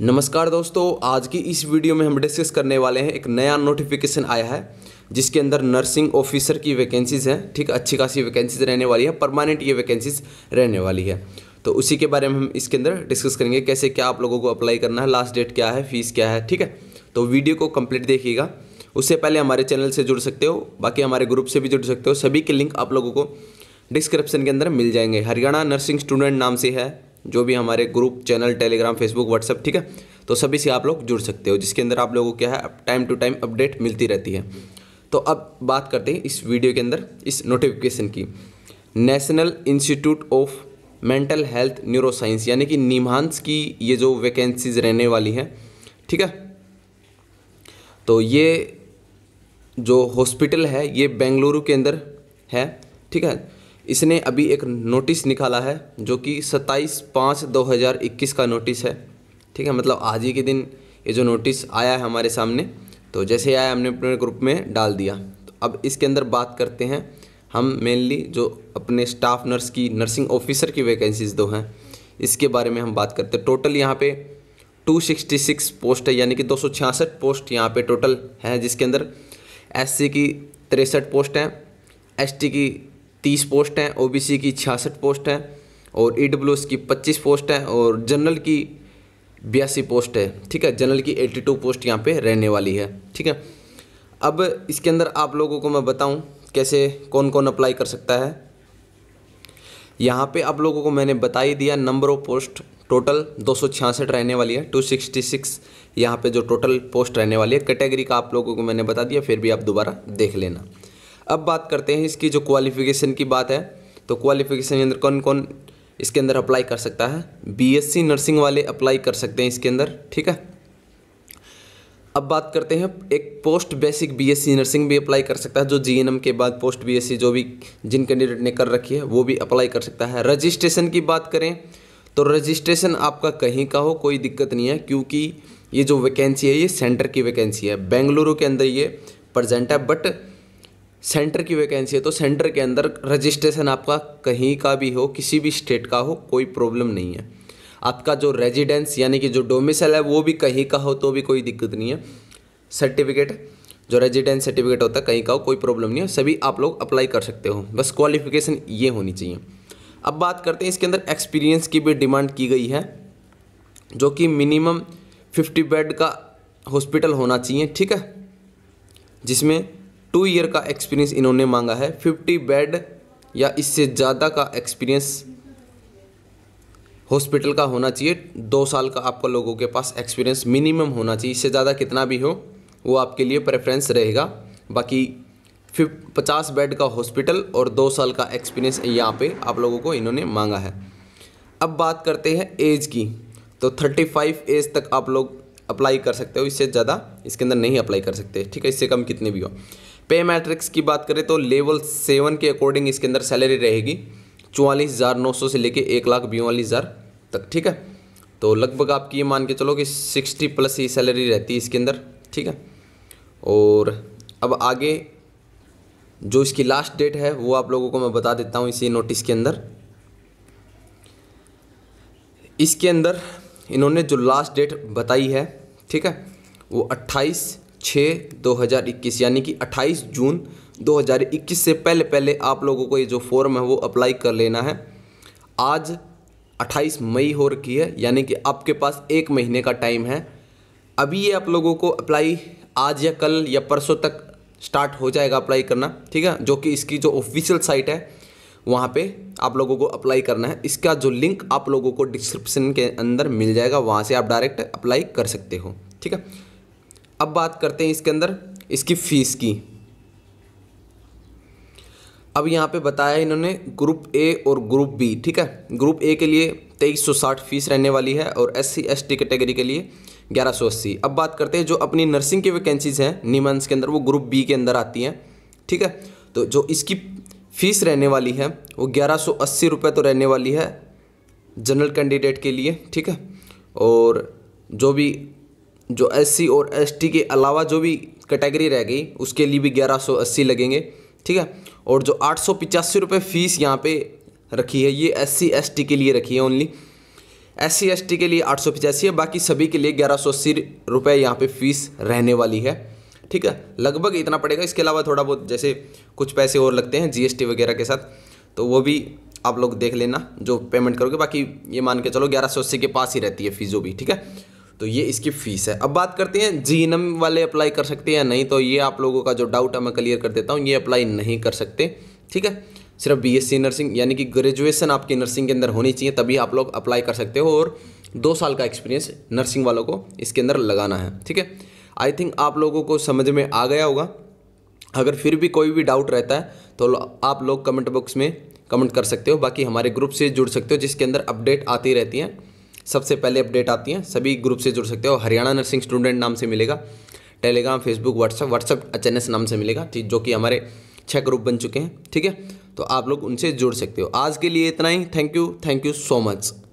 नमस्कार दोस्तों आज की इस वीडियो में हम डिस्कस करने वाले हैं एक नया नोटिफिकेशन आया है जिसके अंदर नर्सिंग ऑफिसर की वैकेंसीज़ हैं ठीक अच्छी खासी वैकेंसीज रहने वाली है परमानेंट ये वैकेंसीज रहने वाली है तो उसी के बारे में हम इसके अंदर डिस्कस करेंगे कैसे क्या आप लोगों को अप्लाई करना है लास्ट डेट क्या है फीस क्या है ठीक है तो वीडियो को कम्प्लीट देखिएगा उससे पहले हमारे चैनल से जुड़ सकते हो बाकी हमारे ग्रुप से भी जुड़ सकते हो सभी के लिंक आप लोगों को डिस्क्रिप्शन के अंदर मिल जाएंगे हरियाणा नर्सिंग स्टूडेंट नाम से है जो भी हमारे group channel Telegram Facebook WhatsApp ठीक है तो सभी से आप लोग जुड़ सकते हो जिसके अंदर आप लोगों को क्या है टाइम टू टाइम अपडेट मिलती रहती है तो अब बात करते हैं इस वीडियो के अंदर इस नोटिफिकेशन की National Institute of Mental Health neuroscience यानी कि निमहांस की ये जो वैकेंसीज रहने वाली हैं ठीक है तो ये जो हॉस्पिटल है ये बेंगलुरु के अंदर है ठीक है इसने अभी एक नोटिस निकाला है जो कि 27 पाँच 2021 का नोटिस है ठीक है मतलब आज ही के दिन ये जो नोटिस आया है हमारे सामने तो जैसे आया हमने अपने ग्रुप में डाल दिया तो अब इसके अंदर बात करते हैं हम मेनली जो अपने स्टाफ नर्स की नर्सिंग ऑफिसर की वैकेंसीज दो हैं इसके बारे में हम बात करते हैं टोटल यहाँ पे 266 पोस्ट है यानी कि दो पोस्ट यहाँ पे टोटल हैं जिसके अंदर एससी की तिरसठ पोस्ट हैं एसटी की तीस पोस्ट हैं ओ की छियासठ पोस्ट हैं और ई e की पच्चीस पोस्ट हैं और जनरल की बयासी पोस्ट है ठीक है जनरल की एट्टी टू पोस्ट यहाँ पे रहने वाली है ठीक है अब इसके अंदर आप लोगों को मैं बताऊँ कैसे कौन कौन अप्लाई कर सकता है यहाँ पे आप लोगों को मैंने बता ही दिया नंबर ऑफ पोस्ट टोटल दो रहने वाली है 266 सिक्सटी सिक्स यहाँ पर जो टोटल पोस्ट रहने वाली है कैटेगरी का आप लोगों को मैंने बता दिया फिर भी आप दोबारा देख लेना अब बात करते हैं इसकी जो क्वालिफ़िकेशन की बात है तो क्वालिफ़िकेशन के अंदर कौन कौन इसके अंदर अप्लाई कर सकता है बीएससी नर्सिंग वाले अप्लाई कर सकते हैं इसके अंदर ठीक है अब बात करते हैं एक पोस्ट बेसिक बीएससी नर्सिंग भी अप्लाई कर सकता है जो जीएनएम के बाद पोस्ट बीएससी जो भी जिन कैंडिडेट ने कर रखी है वो भी अप्लाई कर सकता है रजिस्ट्रेशन की बात करें तो रजिस्ट्रेशन आपका कहीं का हो कोई दिक्कत नहीं है क्योंकि ये जो वैकेंसी है ये सेंटर की वैकेंसी है बेंगलुरु के अंदर ये प्रजेंट है बट सेंटर की वैकेंसी है तो सेंटर के अंदर रजिस्ट्रेशन आपका कहीं का भी हो किसी भी स्टेट का हो कोई प्रॉब्लम नहीं है आपका जो रेजिडेंस यानी कि जो डोमिसल है वो भी कहीं का हो तो भी कोई दिक्कत नहीं है सर्टिफिकेट जो रेजिडेंस सर्टिफिकेट होता है कहीं का हो कोई प्रॉब्लम नहीं है सभी आप लोग अप्लाई कर सकते हो बस क्वालिफिकेशन ये होनी चाहिए अब बात करते हैं इसके अंदर एक्सपीरियंस की भी डिमांड की गई है जो कि मिनिमम फिफ्टी बेड का हॉस्पिटल होना चाहिए ठीक है जिसमें टू ईयर का एक्सपीरियंस इन्होंने मांगा है फिफ्टी बेड या इससे ज़्यादा का एक्सपीरियंस हॉस्पिटल का होना चाहिए दो साल का आपका लोगों के पास एक्सपीरियंस मिनिमम होना चाहिए इससे ज़्यादा कितना भी हो वो आपके लिए प्रेफरेंस रहेगा बाकी फिफ पचास बेड का हॉस्पिटल और दो साल का एक्सपीरियंस यहाँ पे आप लोगों को इन्होंने मांगा है अब बात करते हैं एज की तो थर्टी फाइव एज तक आप लोग अप्लाई कर सकते हो इससे ज़्यादा इसके अंदर नहीं अप्लाई कर सकते ठीक है इससे कम कितने भी हो पे मैट्रिक्स की बात करें तो लेवल सेवन के अकॉर्डिंग इसके अंदर सैलरी रहेगी चौवालीस हज़ार नौ सौ से लेके एक लाख बयालीस हज़ार तक ठीक है तो लगभग आपकी ये मान के चलो कि सिक्सटी प्लस ही सैलरी रहती है इसके अंदर ठीक है और अब आगे जो इसकी लास्ट डेट है वो आप लोगों को मैं बता देता हूँ इसी नोटिस के अंदर इसके अंदर इन्होंने जो लास्ट डेट बताई है ठीक है वो अट्ठाईस छः इक्कीस यानी कि 28 जून 2021 से पहले पहले आप लोगों को ये जो फॉर्म है वो अप्लाई कर लेना है आज 28 मई हो रखी है यानी कि आपके पास एक महीने का टाइम है अभी ये आप लोगों को अप्लाई आज या कल या परसों तक स्टार्ट हो जाएगा अप्लाई करना ठीक है जो कि इसकी जो ऑफिशियल साइट है वहाँ पे आप लोगों को अप्लाई करना है इसका जो लिंक आप लोगों को डिस्क्रिप्शन के अंदर मिल जाएगा वहाँ से आप डायरेक्ट अप्लाई कर सकते हो ठीक है अब बात करते हैं इसके अंदर इसकी फ़ीस की अब यहाँ पे बताया इन्होंने ग्रुप ए और ग्रुप बी ठीक है ग्रुप ए के लिए तेईस सौ साठ फीस रहने वाली है और S C S T category के लिए ग्यारह सौ अस्सी अब बात करते हैं जो अपनी नर्सिंग की वैकेंसीज़ हैं निमंस के अंदर वो ग्रुप बी के अंदर आती हैं ठीक है तो जो इसकी फ़ीस रहने वाली है वो ग्यारह सौ अस्सी रुपये तो रहने वाली है जनरल कैंडिडेट के लिए ठीक है और जो भी जो एस और एस के अलावा जो भी कैटेगरी रह गई उसके लिए भी ग्यारह सौ अस्सी लगेंगे ठीक है और जो आठ सौ रुपये फ़ीस यहाँ पे रखी है ये एस सी एस टी के लिए रखी है only S C S T के लिए आठ सौ पिचासी है बाकी सभी के लिए ग्यारह सौ अस्सी रुपये यहाँ पर फ़ीस रहने वाली है ठीक है लगभग इतना पड़ेगा इसके अलावा थोड़ा बहुत जैसे कुछ पैसे और लगते हैं जीएसटी वगैरह के साथ तो वो भी आप लोग देख लेना जो पेमेंट करोगे बाकी ये मान के चलो ग्यारह सौ अस्सी के पास ही रहती है फ़ीस जो भी ठीक है तो ये इसकी फ़ीस है अब बात करते हैं जी एन वाले अप्लाई कर सकते हैं या नहीं तो ये आप लोगों का जो डाउट है मैं क्लियर कर देता हूँ ये अप्लाई नहीं कर सकते ठीक है सिर्फ बीएससी नर्सिंग यानी कि ग्रेजुएसन आपकी नर्सिंग के अंदर होनी चाहिए तभी आप लोग अप्लाई कर सकते हो और दो साल का एक्सपीरियंस नर्सिंग वालों को इसके अंदर लगाना है ठीक है आई थिंक आप लोगों को समझ में आ गया होगा अगर फिर भी कोई भी डाउट रहता है तो आप लोग कमेंट बॉक्स में कमेंट कर सकते हो बाकी हमारे ग्रुप से जुड़ सकते हो जिसके अंदर अपडेट आती रहती हैं सबसे पहले अपडेट आती हैं सभी ग्रुप से जुड़ सकते हो हरियाणा नर्सिंग स्टूडेंट नाम से मिलेगा Telegram Facebook WhatsApp WhatsApp H नाम से मिलेगा जो कि हमारे छः ग्रुप बन चुके हैं ठीक है तो आप लोग उनसे जुड़ सकते हो आज के लिए इतना ही thank you thank you so much